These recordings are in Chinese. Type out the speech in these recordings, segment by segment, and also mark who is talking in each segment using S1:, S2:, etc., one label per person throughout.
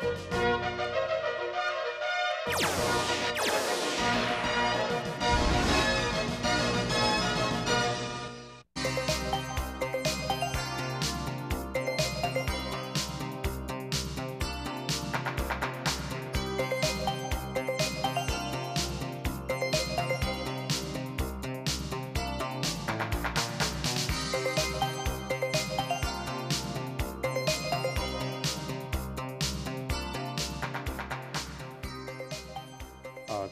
S1: Thank you.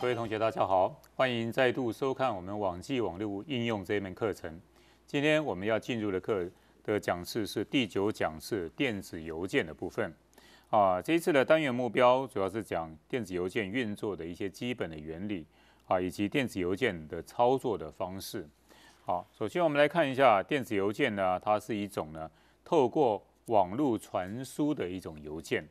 S1: 各位同学，大家好，欢迎再度收看我们网际网络应用这一门课程。今天我们要进入的课的讲次是第九讲次电子邮件的部分。啊，这一次的单元目标主要是讲电子邮件运作的一些基本的原理啊，以及电子邮件的操作的方式。好，首先我们来看一下电子邮件呢，它是一种呢透过网络传输的一种邮件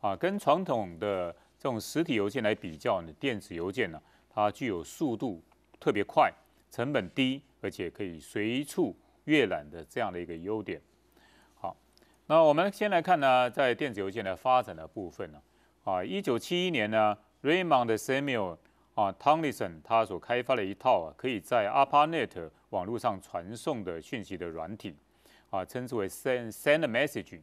S1: 啊，跟传统的。用实体邮件来比较呢，电子邮件呢，它具有速度特别快、成本低，而且可以随处阅览的这样的一个优点。好，那我们先来看呢，在电子邮件的发展的部分呢，啊，一九七一年呢，Raymond Samuel 啊，Tollison 他所开发了一套啊，可以在 ARPANET 网络上传送的讯息的软体，啊，称之为 Send Send Message。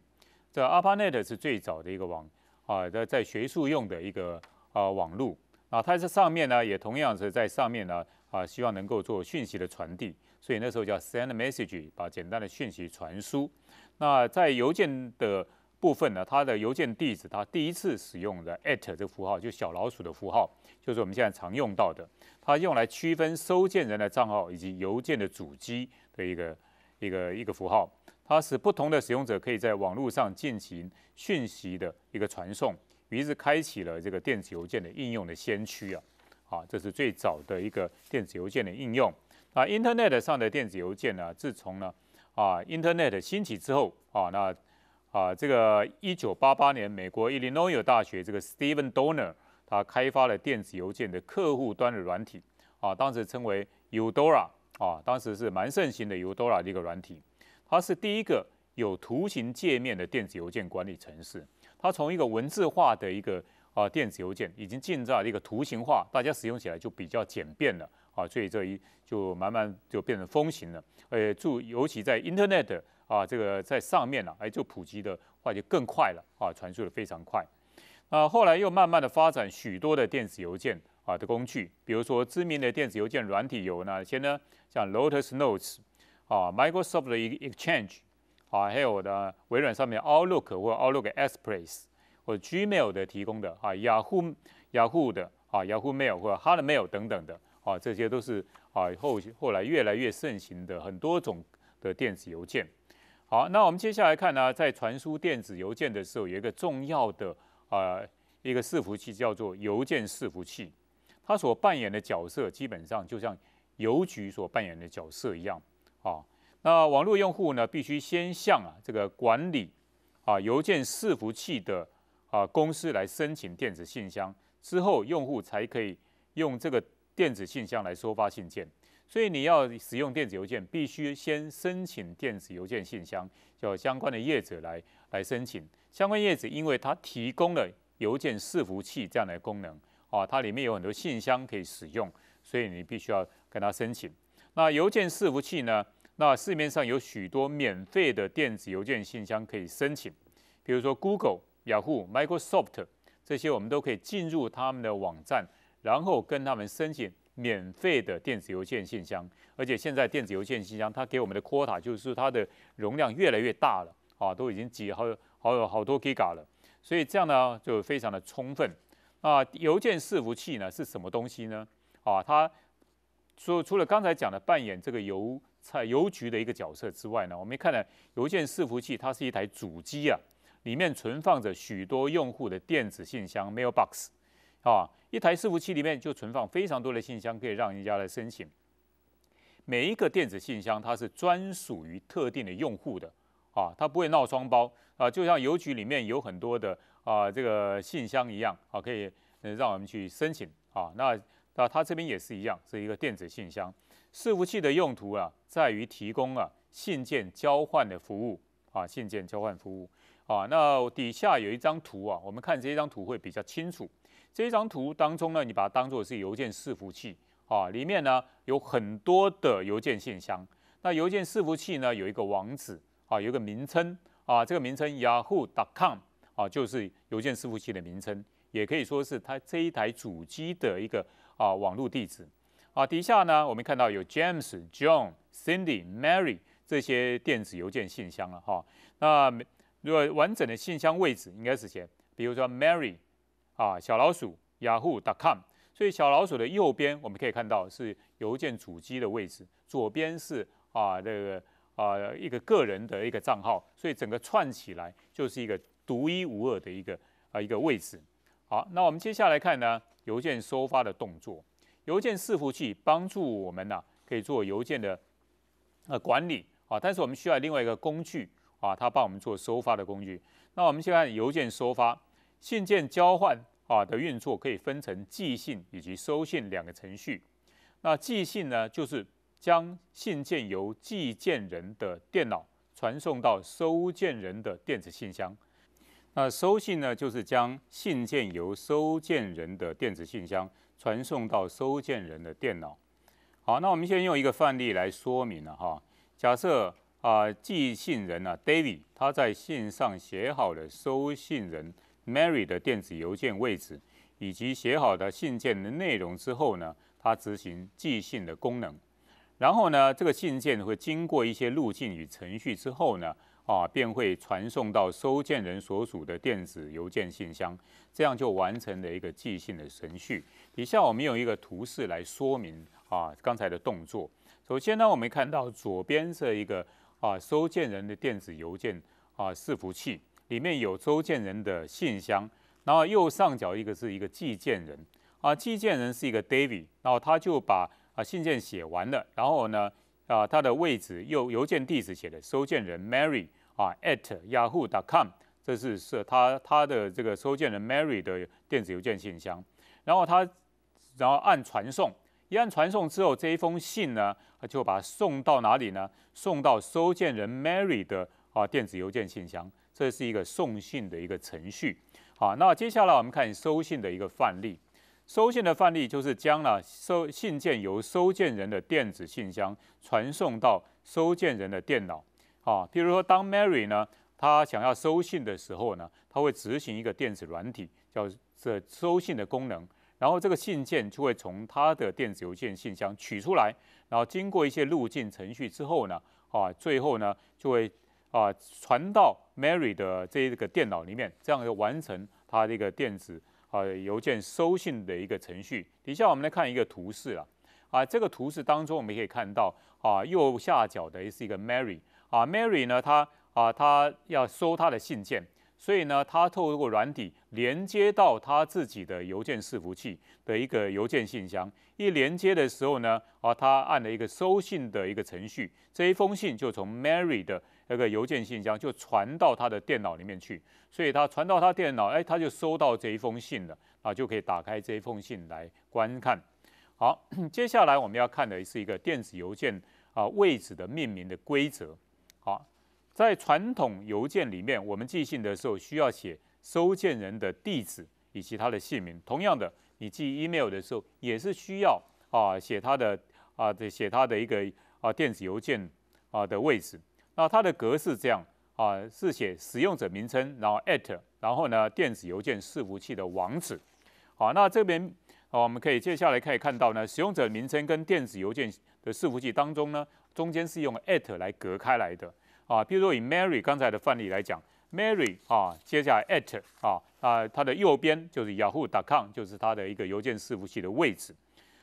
S1: 这 ARPANET 是最早的一个网。啊，在在学术用的一个啊网络啊，它这上面呢，也同样是在上面呢啊，希望能够做讯息的传递，所以那时候叫 send message，把简单的讯息传输。那在邮件的部分呢，它的邮件地址，它第一次使用的 at 这个符号，就小老鼠的符号，就是我们现在常用到的，它用来区分收件人的账号以及邮件的主机的一个一个一个符号。它使不同的使用者可以在网络上进行讯息的一个传送，于是开启了这个电子邮件的应用的先驱啊。啊，这是最早的一个电子邮件的应用。啊 Internet 上的电子邮件呢？自从呢啊 Internet 兴起之后啊，那啊这个1988年，美国 Illinois 大学这个 Steven Donner 他开发了电子邮件的客户端的软体啊，当时称为 Eudora 啊，当时是蛮盛行的 Eudora 的一个软体。它是第一个有图形界面的电子邮件管理程式，它从一个文字化的一个啊电子邮件，已经进到一个图形化，大家使用起来就比较简便了啊，所以这一就慢慢就变成风行了。呃，就尤其在 Internet 啊这个在上面呢，哎就普及的话就更快了啊，传输的非常快。那后来又慢慢的发展许多的电子邮件啊的工具，比如说知名的电子邮件软体有哪些呢？像 Lotus Notes。啊，Microsoft 的 Exchange，啊，还有我的微软上面 Outlook 或者 Outlook x p r e s s 或者 Gmail 的提供的啊，Yahoo Yahoo 的啊，Yahoo Mail 或者 Hotmail 等等的啊，这些都是啊后后来越来越盛行的很多种的电子邮件。好，那我们接下来看呢，在传输电子邮件的时候，有一个重要的啊一个伺服器叫做邮件伺服器，它所扮演的角色基本上就像邮局所扮演的角色一样。啊，那网络用户呢，必须先向啊这个管理啊邮件伺服器的啊公司来申请电子信箱，之后用户才可以用这个电子信箱来收发信件。所以你要使用电子邮件，必须先申请电子邮件信箱，叫相关的业者来来申请。相关业者，因为它提供了邮件伺服器这样的功能，啊，它里面有很多信箱可以使用，所以你必须要跟他申请。那邮件伺服器呢？那市面上有许多免费的电子邮件信箱可以申请，比如说 Google、Yahoo、Microsoft 这些，我们都可以进入他们的网站，然后跟他们申请免费的电子邮件信箱。而且现在电子邮件信箱它给我们的 quota 就是它的容量越来越大了啊，都已经几好好有好多 Giga 了，所以这样呢就非常的充分。那邮件伺服器呢是什么东西呢？啊，它。说除了刚才讲的扮演这个邮菜邮局的一个角色之外呢，我们看了邮件伺服器，它是一台主机啊，里面存放着许多用户的电子信箱 （mail box） 啊，一台伺服器里面就存放非常多的信箱，可以让人家来申请。每一个电子信箱它是专属于特定的用户的啊，它不会闹双包啊，就像邮局里面有很多的啊这个信箱一样啊，可以让我们去申请啊，那。啊，它这边也是一样，是一个电子信箱。伺服器的用途啊，在于提供啊信件交换的服务啊，信件交换服务啊。那底下有一张图啊，我们看这一张图会比较清楚。这一张图当中呢，你把它当做是邮件伺服器啊，里面呢有很多的邮件信箱。那邮件伺服器呢，有一个网址啊，有一个名称啊，这个名称 yahoo.com 啊，就是邮件伺服器的名称，也可以说是它这一台主机的一个。啊，网络地址，啊，底下呢，我们看到有 James、John、Cindy、Mary 这些电子邮件信箱了哈。那如果完整的信箱位置应该是写，比如说 Mary，啊，小老鼠 Yahoo.com。所以小老鼠的右边我们可以看到是邮件主机的位置，左边是啊这个啊一个个人的一个账号，所以整个串起来就是一个独一无二的一个啊一个位置。好，那我们接下来看呢，邮件收发的动作。邮件伺服器帮助我们呐，可以做邮件的呃管理啊，但是我们需要另外一个工具啊，它帮我们做收发的工具。那我们先看邮件收发，信件交换啊的运作可以分成寄信以及收信两个程序。那寄信呢，就是将信件由寄件人的电脑传送到收件人的电子信箱。那收信呢，就是将信件由收件人的电子信箱传送到收件人的电脑。好，那我们先用一个范例来说明了哈。假设啊，寄信人呢，David，他在信上写好了收信人 Mary 的电子邮件位置，以及写好的信件的内容之后呢，他执行寄信的功能。然后呢，这个信件会经过一些路径与程序之后呢。啊，便会传送到收件人所属的电子邮件信箱，这样就完成了一个寄信的程序。底下我们用一个图示来说明啊，刚才的动作。首先呢，我们看到左边这一个啊收件人的电子邮件啊伺服器，里面有收件人的信箱。然后右上角一个是一个寄件人啊，寄件人是一个 David，然后他就把啊信件写完了，然后呢啊他的位置又邮件地址写的收件人 Mary。啊，at yahoo.com，这是是他他的这个收件人 Mary 的电子邮件信箱。然后他，然后按传送，一按传送之后，这一封信呢，就把它送到哪里呢？送到收件人 Mary 的啊电子邮件信箱。这是一个送信的一个程序。好，那接下来我们看收信的一个范例。收信的范例就是将了收信件由收件人的电子信箱传送到收件人的电脑。啊，譬如说当 Mary 呢，她想要收信的时候呢，她会执行一个电子软体，叫这收信的功能。然后这个信件就会从她的电子邮件信箱取出来，然后经过一些路径程序之后呢，啊，最后呢就会啊传到 Mary 的这个电脑里面，这样就完成她这个电子啊邮件收信的一个程序。底下我们来看一个图示啊，啊，这个图示当中我们可以看到啊，右下角的是一个 Mary。啊，Mary 呢？她啊，她要收她的信件，所以呢，她透过软体连接到她自己的邮件伺服器的一个邮件信箱。一连接的时候呢，啊，她按了一个收信的一个程序，这一封信就从 Mary 的那个邮件信箱就传到她的电脑里面去。所以她传到她电脑，哎，她就收到这一封信了啊，就可以打开这一封信来观看。好，接下来我们要看的是一个电子邮件啊位置的命名的规则。在传统邮件里面，我们寄信的时候需要写收件人的地址以及他的姓名。同样的，你寄 email 的时候也是需要啊写他的啊的写他的一个啊电子邮件啊的位置。那它的格式这样啊是写使用者名称，然后 at，然后呢电子邮件伺服器的网址。好，那这边啊我们可以接下来可以看到呢使用者名称跟电子邮件的伺服器当中呢中间是用 at 来隔开来的。啊，比如说以 Mary 刚才的范例来讲，Mary 啊，接下来 at 啊，啊，它的右边就是 yahoo.com，就是它的一个邮件伺服器的位置。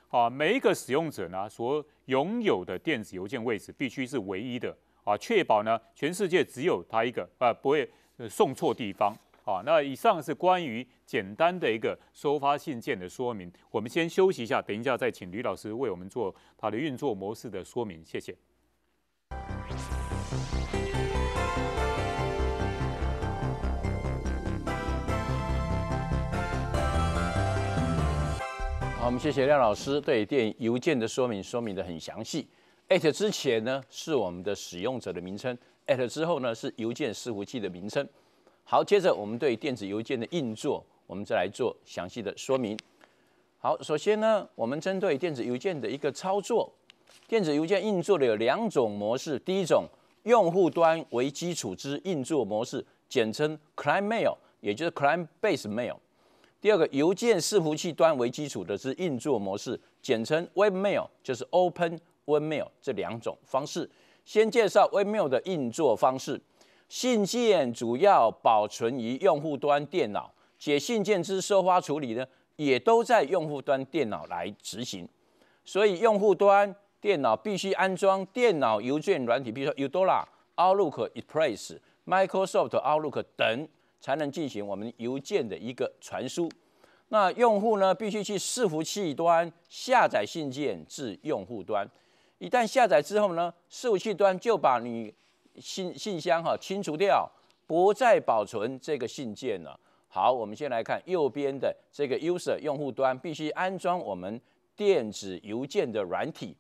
S1: 啊，每一个使用者呢所拥有的电子邮件位置必须是唯一的啊，确保呢全世界只有他一个啊，不会送错地方。啊，那以上是关于简单的一个收发信件的说明。我们先休息一下，等一下再请吕老师为我们做它的运作模式的说明。谢谢。
S2: 我们谢谢廖老师对电邮件的说明，说明的很详细。at 之前呢是我们的使用者的名称，at 之后呢是邮件伺服器的名称。好，接着我们对电子邮件的运作，我们再来做详细的说明。好，首先呢，我们针对电子邮件的一个操作，电子邮件运作的有两种模式，第一种用户端为基础之运作模式，简称 client mail，也就是 client base mail。第二个邮件伺服器端为基础的是运作模式，简称 Webmail，就是 Open Webmail 这两种方式。先介绍 Webmail 的运作方式，信件主要保存于用户端电脑，解信件之收发处理呢，也都在用户端电脑来执行。所以用户端电脑必须安装电脑邮件软体，比如说 Eudora、Outlook Express、Microsoft Outlook 等。才能进行我们邮件的一个传输。那用户呢，必须去伺服器端下载信件至用户端。一旦下载之后呢，伺服器端就把你信信箱哈清除掉，不再保存这个信件了。好，我们先来看右边的这个 user 用户端，必须安装我们电子邮件的软体。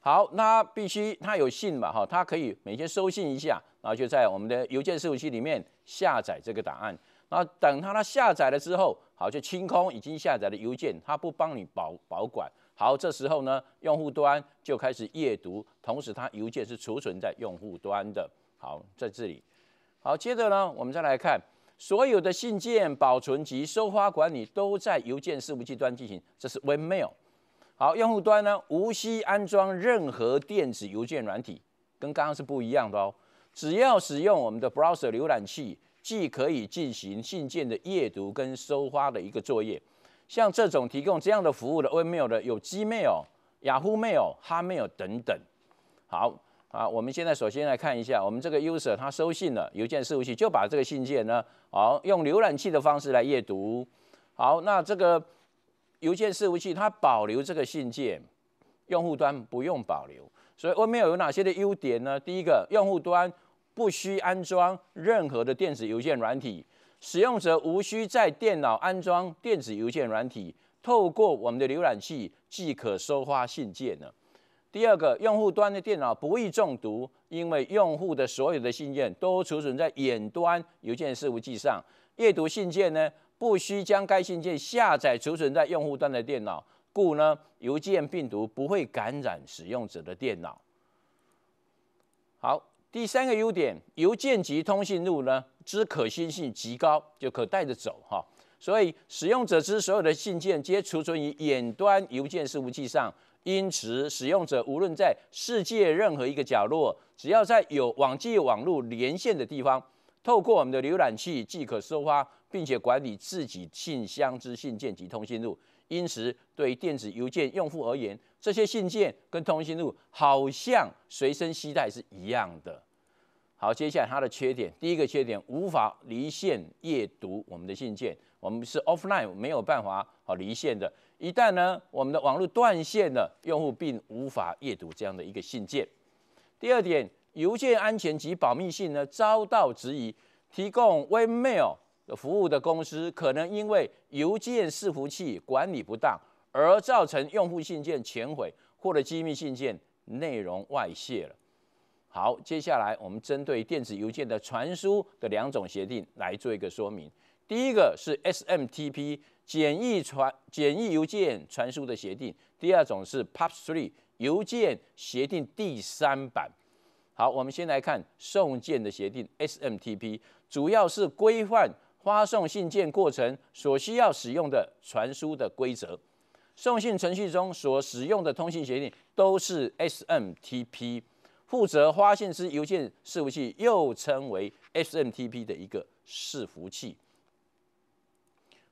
S2: 好，那必须他有信嘛哈，他可以每天收信一下，然后就在我们的邮件伺服器里面。下载这个档案，那等他它下载了之后，好就清空已经下载的邮件，他不帮你保保管。好，这时候呢，用户端就开始阅读，同时他邮件是储存在用户端的。好，在这里，好，接着呢，我们再来看，所有的信件保存及收发管理都在邮件服务器端进行，这是 Winmail。好，用户端呢无需安装任何电子邮件软体，跟刚刚是不一样的哦。只要使用我们的 browser 浏览器，既可以进行信件的阅读跟收发的一个作业。像这种提供这样的服务的 email 的有 Gmail、雅虎 mail、哈 mail 等等。好啊，我们现在首先来看一下，我们这个 user 他收信了，邮件事务器就把这个信件呢，好用浏览器的方式来阅读。好，那这个邮件事务器它保留这个信件，用户端不用保留。所以 email 有哪些的优点呢？第一个，用户端。不需安装任何的电子邮件软体，使用者无需在电脑安装电子邮件软体，透过我们的浏览器即可收发信件了。第二个，用户端的电脑不易中毒，因为用户的所有的信件都储存在远端邮件服务器上，阅读信件呢，不需将该信件下载储存在用户端的电脑，故呢，邮件病毒不会感染使用者的电脑。好。第三个优点，邮件及通讯录呢之可信性极高，就可带着走哈。所以使用者之所有的信件皆储存于远端邮件服务器上，因此使用者无论在世界任何一个角落，只要在有网际网络连线的地方，透过我们的浏览器即可收发，并且管理自己信箱之信件及通讯录。因此，对于电子邮件用户而言，这些信件跟通讯录好像随身携带是一样的。好，接下来它的缺点，第一个缺点无法离线阅读我们的信件，我们是 offline 没有办法好离线的。一旦呢我们的网络断线了，用户并无法阅读这样的一个信件。第二点，邮件安全及保密性呢遭到质疑，提供 Webmail 服务的公司可能因为邮件伺服器管理不当而造成用户信件遣毁，或者机密信件内容外泄了。好，接下来我们针对电子邮件的传输的两种协定来做一个说明。第一个是 SMTP 简易传简易邮件传输的协定，第二种是 POP3 邮件协定第三版。好，我们先来看送件的协定 SMTP，主要是规范发送信件过程所需要使用的传输的规则。送信程序中所使用的通信协定都是 SMTP。负责发信之邮件伺服器，又称为 SMTP 的一个伺服器。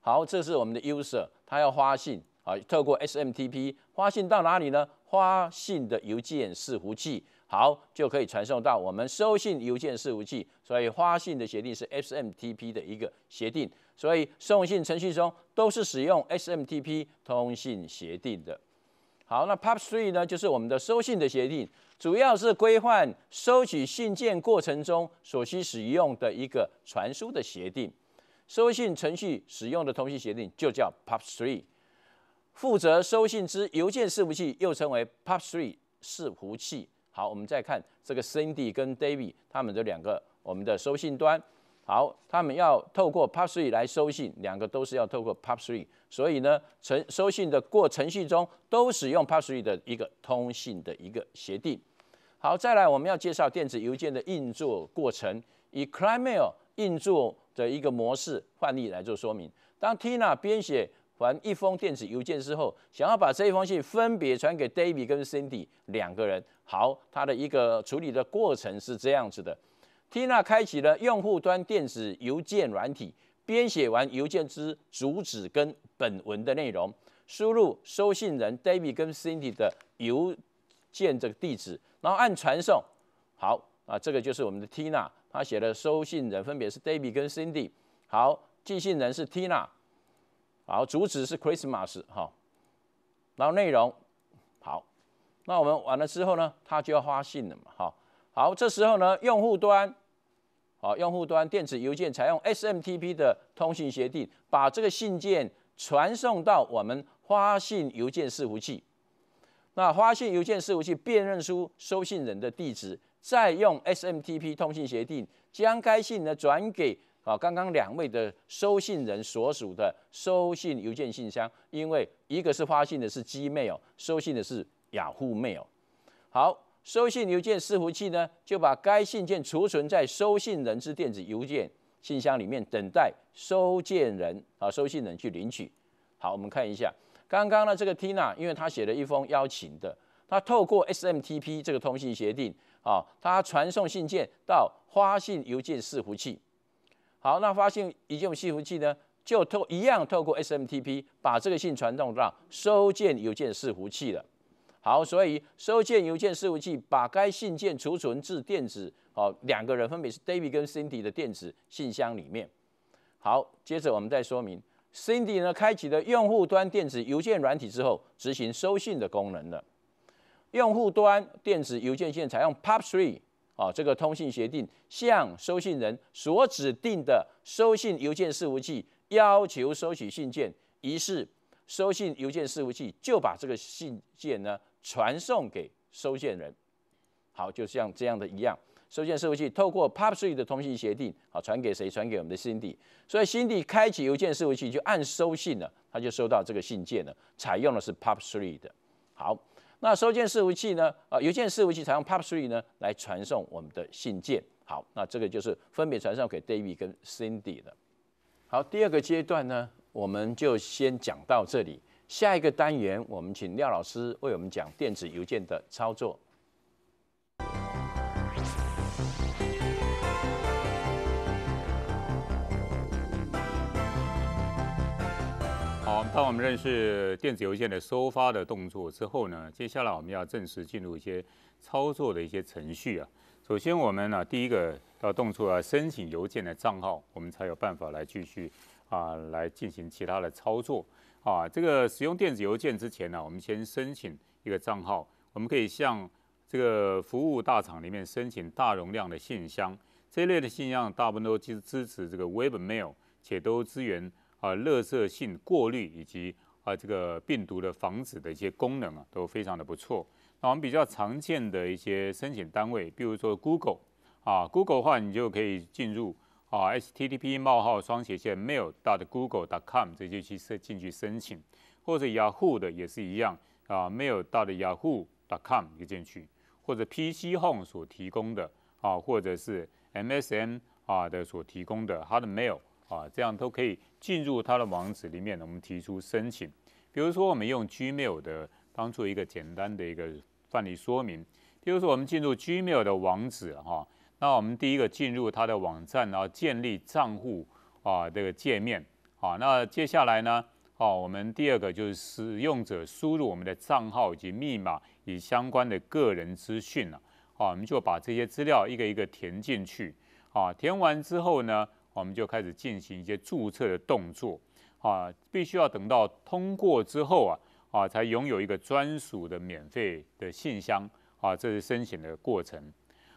S2: 好，这是我们的 user，他要发信啊，透过 SMTP 发信到哪里呢？发信的邮件伺服器，好，就可以传送到我们收信邮件伺服器。所以发信的协定是 SMTP 的一个协定，所以送信程序中都是使用 SMTP 通信协定的。好，那 POP3 呢，就是我们的收信的协定，主要是规范收取信件过程中所需使用的一个传输的协定。收信程序使用的通信协定就叫 POP3。负责收信之邮件伺服器又称为 POP3 伺服器。好，我们再看这个 Cindy 跟 David 他们这两个我们的收信端。好，他们要透过 POP3 来收信，两个都是要透过 POP3，所以呢，程收信的过程序中都使用 POP3 的一个通信的一个协定。好，再来我们要介绍电子邮件的运作过程，以 Clmail 运作的一个模式范例来做说明。当 Tina 编写完一封电子邮件之后，想要把这一封信分别传给 David 跟 Cindy 两个人。好，它的一个处理的过程是这样子的。Tina 开启了用户端电子邮件软体，编写完邮件之主旨跟本文的内容，输入收信人 David 跟 Cindy 的邮件这个地址，然后按传送。好啊，这个就是我们的 Tina，她写的收信人分别是 David 跟 Cindy。好，寄信人是 Tina，好，主旨是 Christmas 哈，然后内容好，那我们完了之后呢，他就要发信了嘛。好，好，这时候呢，用户端。好，用户端电子邮件采用 SMTP 的通信协定，把这个信件传送到我们花信邮件伺服器。那花信邮件伺服器辨认出收信人的地址，再用 SMTP 通信协定将该信呢转给啊刚刚两位的收信人所属的收信邮件信箱。因为一个是发信的是 Gmail，收信的是 Yahoo Mail。好。收信邮件伺服器呢，就把该信件储存在收信人之电子邮件信箱里面，等待收件人啊收信人去领取。好，我们看一下刚刚呢这个 Tina，因为她写了一封邀请的，她透过 SMTP 这个通信协定啊，她传送信件到发信邮件伺服器。好，那发信邮件伺服器呢，就透一样透过 SMTP 把这个信传送到收件邮件伺服器了。好，所以收件邮件服器把该信件储存至电子哦，两个人分别是 David 跟 Cindy 的电子信箱里面。好，接着我们再说明，Cindy 呢开启了用户端电子邮件软体之后，执行收信的功能了。用户端电子邮件线采用 POP3 啊这个通信协定，向收信人所指定的收信邮件服务器要求收取信件，于是收信邮件服务器就把这个信件呢。传送给收件人，好，就像这样的一样，收件伺服器透过 POP3 的通信协定，好，传给谁？传给我们的 Cindy，所以 Cindy 开启邮件伺服器就按收信了，他就收到这个信件了。采用的是 POP3 的，好，那收件伺服器呢？啊，邮件伺服器采用 POP3 呢，来传送我们的信件，好，那这个就是分别传送给 David 跟 Cindy 的，好，第二个阶段呢，我们就先讲到这里。下一个单元，我们请廖老师为我们讲电子邮件的操作。
S1: 好，当我们认识电子邮件的收发的动作之后呢，接下来我们要正式进入一些操作的一些程序啊。首先，我们呢第一个要动作来申请邮件的账号，我们才有办法来继续啊来进行其他的操作。啊，这个使用电子邮件之前呢，我们先申请一个账号。我们可以向这个服务大厂里面申请大容量的信箱。这一类的信箱大部分都支支持这个 Webmail，且都支援啊，热色信过滤以及啊，这个病毒的防止的一些功能啊，都非常的不错。那我们比较常见的一些申请单位，比如说 Google 啊，Google 的话，你就可以进入。啊，HTTP 冒号双斜线 mail. dot google. dot com 这接去申进去申请，或者 Yahoo 的也是一样啊，mail. dot Yahoo. dot com 也进去，或者 PC Home 所提供的啊，或者是 MSN 啊的所提供的它的 mail 啊，这样都可以进入它的网址里面，我们提出申请。比如说我们用 Gmail 的当做一个简单的一个范例说明，比如说我们进入 Gmail 的网址哈。那我们第一个进入它的网站，然后建立账户啊这个界面啊。那接下来呢，哦，我们第二个就是使用者输入我们的账号以及密码以及相关的个人资讯了。啊，我们就把这些资料一个一个填进去。啊，填完之后呢，我们就开始进行一些注册的动作。啊，必须要等到通过之后啊，啊，才拥有一个专属的免费的信箱。啊，这是申请的过程。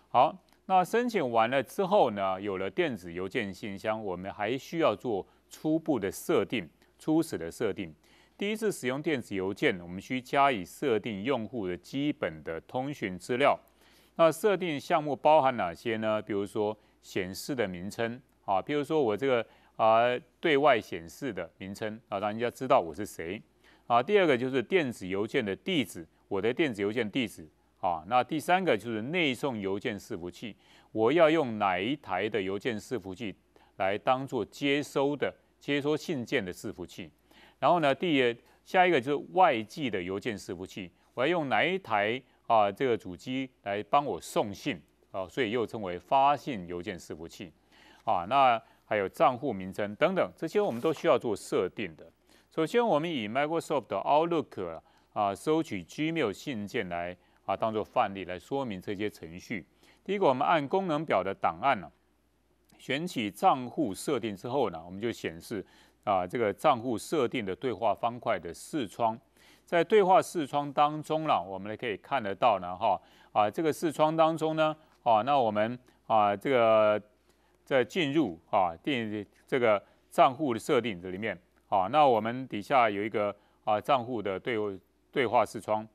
S1: 好。那申请完了之后呢？有了电子邮件信箱，我们还需要做初步的设定、初始的设定。第一次使用电子邮件，我们需加以设定用户的基本的通讯资料。那设定项目包含哪些呢？比如说显示的名称啊，比如说我这个啊对外显示的名称啊，让人家知道我是谁啊。第二个就是电子邮件的地址，我的电子邮件地址。啊，那第三个就是内送邮件伺服器，我要用哪一台的邮件伺服器来当做接收的接收信件的伺服器？然后呢，第下一个就是外寄的邮件伺服器，我要用哪一台啊？这个主机来帮我送信啊，所以又称为发信邮件伺服器啊。那还有账户名称等等，这些我们都需要做设定的。首先，我们以 Microsoft 的 Outlook 啊，收取 Gmail 信件来。啊，当做范例来说明这些程序。第一个，我们按功能表的档案呢，选取账户设定之后呢，我们就显示啊这个账户设定的对话方块的视窗。在对话视窗当中呢，我们可以看得到呢哈啊这个视窗当中呢啊那我们啊这个在进入啊定这个账户的设定这里面啊那我们底下有一个啊账户的对对话视窗。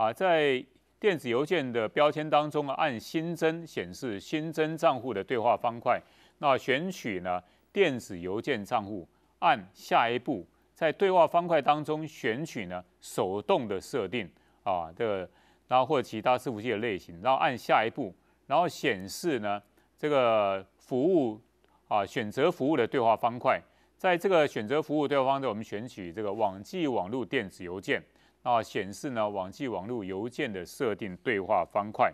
S1: 啊，在电子邮件的标签当中啊，按新增显示新增账户的对话方块，那选取呢电子邮件账户，按下一步，在对话方块当中选取呢手动的设定啊的，然后或其他伺服器的类型，然后按下一步，然后显示呢这个服务啊选择服务的对话方块，在这个选择服务对话方块，我们选取这个网际网络电子邮件。啊，显示呢网际网络邮件的设定对话方块。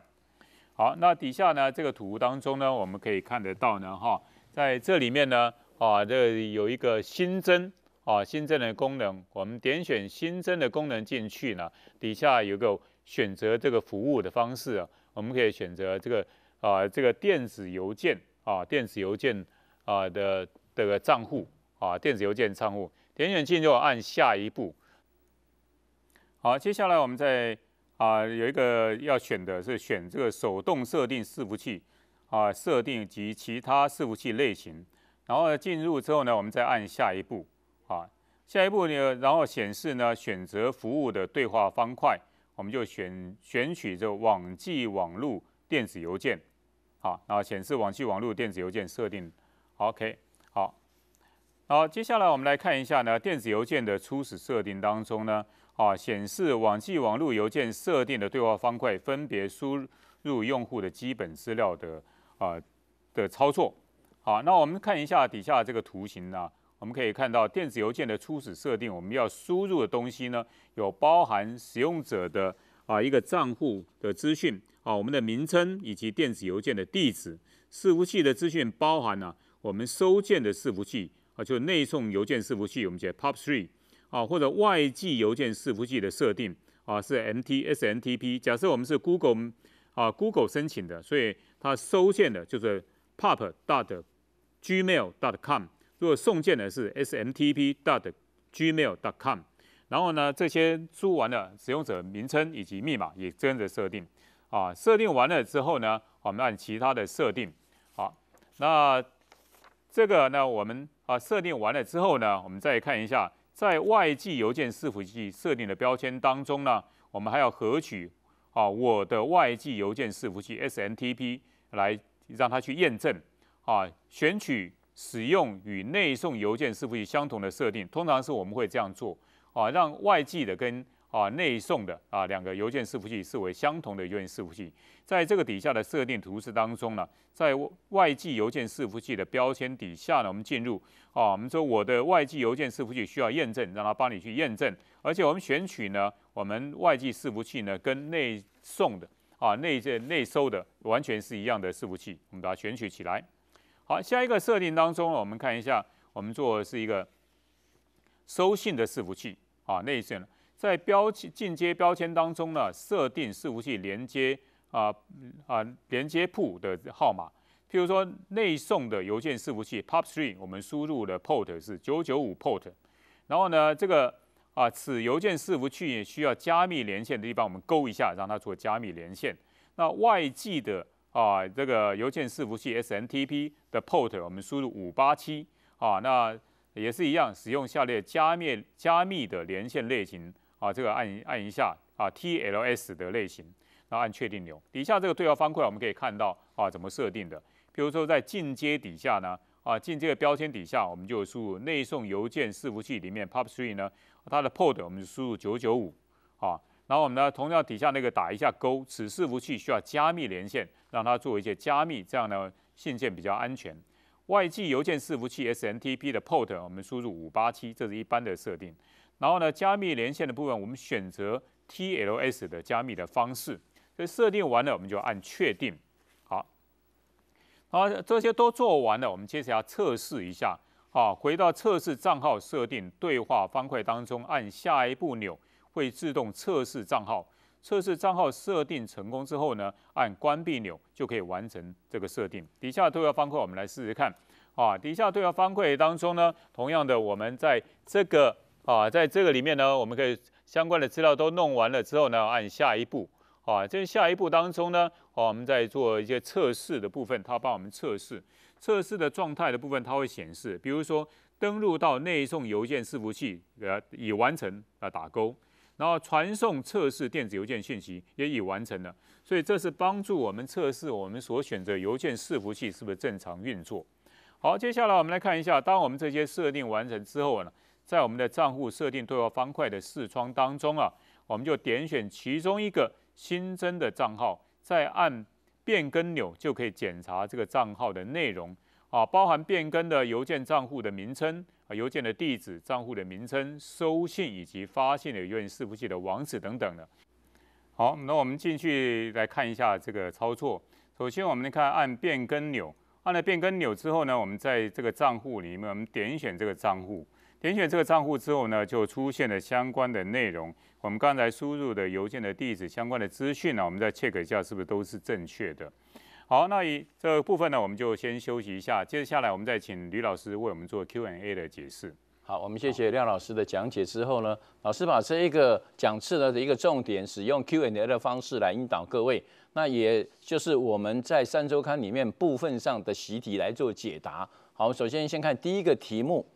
S1: 好，那底下呢这个图当中呢，我们可以看得到呢哈，在这里面呢啊，这有一个新增啊新增的功能，我们点选新增的功能进去呢，底下有个选择这个服务的方式，我们可以选择这个啊这个电子邮件啊电子邮件啊的这个账户啊电子邮件账户，点选进入按下一步。好，接下来我们再啊有一个要选的是选这个手动设定伺服器啊，设定及其他伺服器类型。然后进入之后呢，我们再按下一步啊，下一步呢，然后显示呢选择服务的对话方块，我们就选选取这网际网络电子邮件。好，然后显示网际网络电子邮件设定。OK，好，好，接下来我们来看一下呢电子邮件的初始设定当中呢。啊，显示网际网路邮件设定的对话方块，分别输入用户的基本资料的啊的操作。好，那我们看一下底下这个图形呢，我们可以看到电子邮件的初始设定，我们要输入的东西呢，有包含使用者的啊一个账户的资讯啊，我们的名称以及电子邮件的地址。伺服器的资讯包含了我们收件的伺服器啊，就是内送邮件伺服器，我们叫 POP3。啊，或者外寄邮件伺服器的设定啊，是 M T S n T P。假设我们是 Google 啊，Google 申请的，所以它收件的就是 P A P dot G M A I L dot C O M。如果送件的是 S M T P dot G M A I L dot C O M。然后呢，这些输完了使用者名称以及密码也跟着设定啊。设定完了之后呢，我们按其他的设定啊。那这个呢，我们啊设定完了之后呢，我们再看一下。在外寄邮件伺服器设定的标签当中呢，我们还要合取啊我的外寄邮件伺服器 s n t p 来让它去验证啊，选取使用与内送邮件伺服器相同的设定，通常是我们会这样做啊，让外寄的跟。啊，内送的啊，两个邮件伺服器视为相同的邮件伺服器，在这个底下的设定图示当中呢，在外寄邮件伺服器的标签底下呢，我们进入啊，我们说我的外寄邮件伺服器需要验证，让它帮你去验证，而且我们选取呢，我们外寄伺服器呢跟内送的啊，内件内收的完全是一样的伺服器，我们把它选取起来。好，下一个设定当中，我们看一下，我们做的是一个收信的伺服器啊，内件。在标签进阶标签当中呢，设定伺服器连接啊啊连接铺的号码。譬如说内送的邮件伺服器 POP3，我们输入的 port 是九九五 port。然后呢，这个啊此邮件伺服器需要加密连线的地方，我们勾一下，让它做加密连线。那外寄的啊这个邮件伺服器 s n t p 的 port，我们输入五八七啊，那也是一样，使用下列加密加密的连线类型。啊，这个按按一下啊，TLS 的类型，然后按确定钮。底下这个对话方块，我们可以看到啊，怎么设定的？比如说在进阶底下呢，啊，进阶的标签底下，我们就输入内送邮件伺服器里面 POP3 呢，它的 port 我们输入九九五，啊，然后我们呢，同样底下那个打一下勾，此伺服器需要加密连线，让它做一些加密，这样呢，信件比较安全。外寄邮件伺服器 s n t p 的 port 我们输入五八七，这是一般的设定。然后呢，加密连线的部分，我们选择 TLS 的加密的方式。所以设定完了，我们就按确定。好，好，这些都做完了，我们接下来测试一下。好，回到测试账号设定对话方块当中，按下一步钮，会自动测试账号。测试账号设定成功之后呢，按关闭钮就可以完成这个设定。底下对话方块，我们来试试看。啊，底下对话方块当中呢，同样的，我们在这个啊，在这个里面呢，我们可以相关的资料都弄完了之后呢，按下一步。啊，这下一步当中呢，啊，我们在做一些测试的部分，它帮我们测试测试的状态的部分，它会显示，比如说登录到内送邮件伺服器呃已完成啊打勾，然后传送测试电子邮件信息也已完成了，所以这是帮助我们测试我们所选择邮件伺服器是不是正常运作。好，接下来我们来看一下，当我们这些设定完成之后呢？在我们的账户设定对话方块的视窗当中啊，我们就点选其中一个新增的账号，再按变更钮，就可以检查这个账号的内容啊，包含变更的邮件账户的名称、邮件的地址、账户的名称、收信以及发信的邮件伺服器的网址等等的。好，那我们进去来看一下这个操作。首先，我们来看按变更钮，按了变更钮之后呢，我们在这个账户里面，我们点选这个账户。点选这个账户之后呢，就出现了相关的内容。我们刚才输入的邮件的地址相关的资讯呢，我们再 check 一下是不是都是正确的？好，那以这部分呢，我们就先休息一下。接下来我们再请吕老师为我们做 Q and A 的解释。好，我们谢谢廖老师的讲解之后呢，老师把这一个讲
S2: 次的一个重点，使用 Q and A 的方式来引导各位。那也就是我们在三周刊里面部分上的习题来做解答。好，首先先看第一个题目。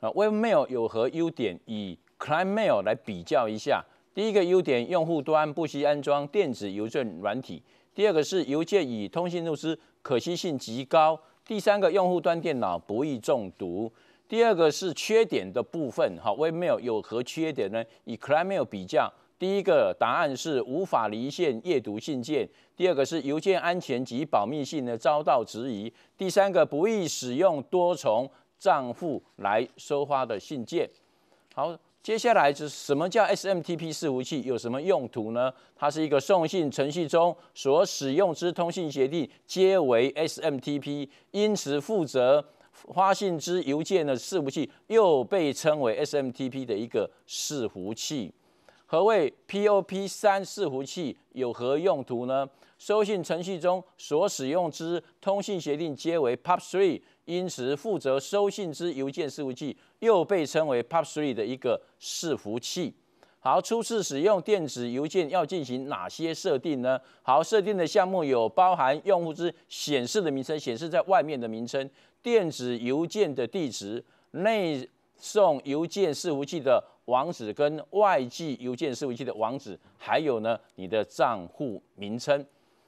S2: 啊，Webmail 有何优点？以 c l i m m a i l 来比较一下。第一个优点，用户端不需安装电子邮件软体。第二个是邮件与通讯录之，可信性极高。第三个，用户端电脑不易中毒。第二个是缺点的部分。哈，Webmail 有何缺点呢？以 c l i m m a i l 比较，第一个答案是无法离线阅读信件。第二个是邮件安全及保密性呢遭到质疑。第三个，不易使用多重。账户来收发的信件，好，接下来就是什么叫 SMTP 伺服器？有什么用途呢？它是一个送信程序中所使用之通信协定皆为 SMTP，因此负责发信之邮件的伺服器又被称为 SMTP 的一个伺服器。何谓 POP 三伺服器有何用途呢？收信程序中所使用之通信协定皆为 POP three，因此负责收信之邮件伺服器又被称为 POP three 的一个伺服器。好，初次使用电子邮件要进行哪些设定呢？好，设定的项目有包含用户之显示的名称，显示在外面的名称，电子邮件的地址，内送邮件伺服器的。网址跟外寄邮件服器的网址，还有呢，你的账户名称。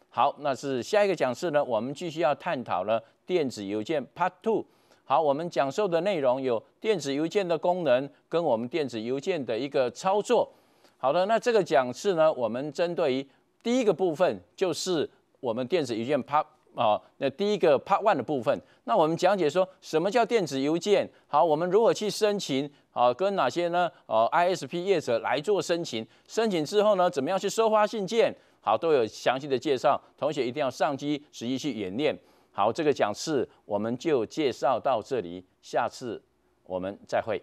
S2: 好，那是下一个讲次呢，我们继续要探讨了电子邮件 Part Two。好，我们讲授的内容有电子邮件的功能跟我们电子邮件的一个操作。好的，那这个讲次呢，我们针对于第一个部分，就是我们电子邮件 Part 啊，那第一个 Part One 的部分，那我们讲解说什么叫电子邮件。好，我们如何去申请？啊，跟哪些呢？i s p 业者来做申请，申请之后呢，怎么样去收发信件？好，都有详细的介绍，同学一定要上机实际去演练。好，这个讲次我们就介绍到这里，下次我们再会。